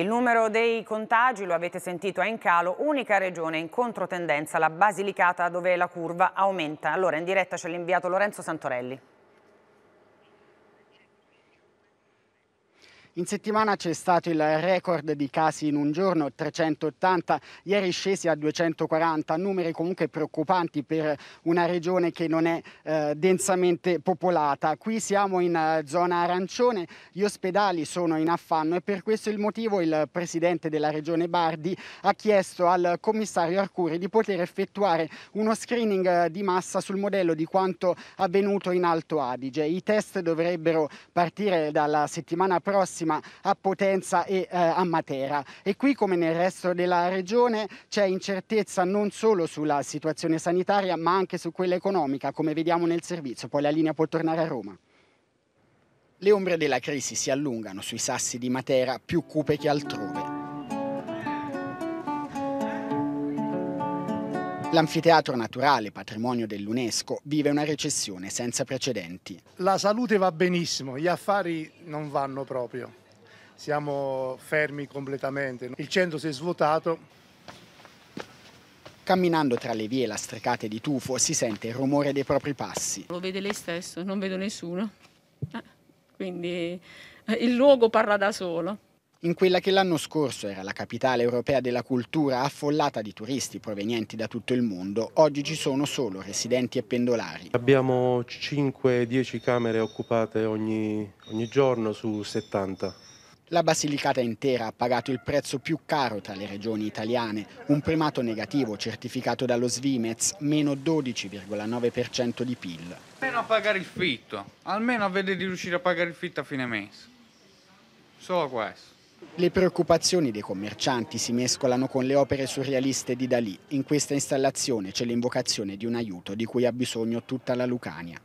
Il numero dei contagi, lo avete sentito, è in calo. Unica regione in controtendenza, la Basilicata, dove la curva aumenta. Allora, in diretta c'è l'inviato Lorenzo Santorelli. In settimana c'è stato il record di casi in un giorno, 380, ieri scesi a 240, numeri comunque preoccupanti per una regione che non è eh, densamente popolata. Qui siamo in eh, zona arancione, gli ospedali sono in affanno e per questo il motivo il presidente della regione Bardi ha chiesto al commissario Arcuri di poter effettuare uno screening eh, di massa sul modello di quanto avvenuto in Alto Adige. I test dovrebbero partire dalla settimana prossima prossima a Potenza e eh, a Matera. E qui, come nel resto della regione, c'è incertezza non solo sulla situazione sanitaria, ma anche su quella economica, come vediamo nel servizio. Poi la linea può tornare a Roma. Le ombre della crisi si allungano sui sassi di Matera più cupe che altrove. L'anfiteatro naturale, patrimonio dell'UNESCO, vive una recessione senza precedenti. La salute va benissimo, gli affari non vanno proprio. Siamo fermi completamente. Il centro si è svuotato. Camminando tra le vie lastricate di tufo si sente il rumore dei propri passi. Lo vede lei stesso, non vedo nessuno. Eh, quindi eh, il luogo parla da solo in quella che l'anno scorso era la capitale europea della cultura affollata di turisti provenienti da tutto il mondo, oggi ci sono solo residenti e pendolari. Abbiamo 5-10 camere occupate ogni, ogni giorno su 70. La Basilicata intera ha pagato il prezzo più caro tra le regioni italiane, un primato negativo certificato dallo Svimez, meno 12,9% di PIL. Almeno a pagare il fitto, almeno a vedere di riuscire a pagare il fitto a fine mese. Solo questo. Le preoccupazioni dei commercianti si mescolano con le opere surrealiste di Dalì. In questa installazione c'è l'invocazione di un aiuto di cui ha bisogno tutta la Lucania.